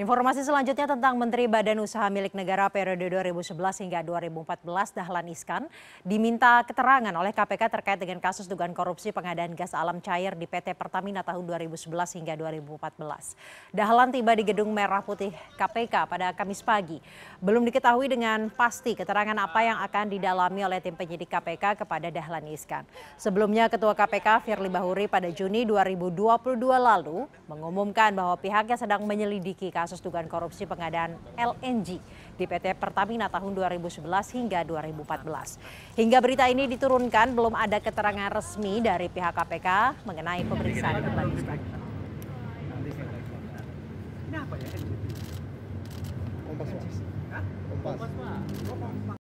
Informasi selanjutnya tentang Menteri Badan Usaha Milik Negara periode 2011 hingga 2014 Dahlan Iskan diminta keterangan oleh KPK terkait dengan kasus dugaan korupsi pengadaan gas alam cair di PT Pertamina tahun 2011 hingga 2014. Dahlan tiba di Gedung Merah Putih KPK pada Kamis pagi. Belum diketahui dengan pasti keterangan apa yang akan didalami oleh tim penyidik KPK kepada Dahlan Iskan. Sebelumnya Ketua KPK Firly Bahuri pada Juni 2022 lalu mengumumkan bahwa pihaknya sedang menyelidiki kasus kasus dugaan korupsi pengadaan LNG di PT Pertamina tahun 2011 hingga 2014. Hingga berita ini diturunkan, belum ada keterangan resmi dari pihak KPK mengenai pemeriksaan kembali.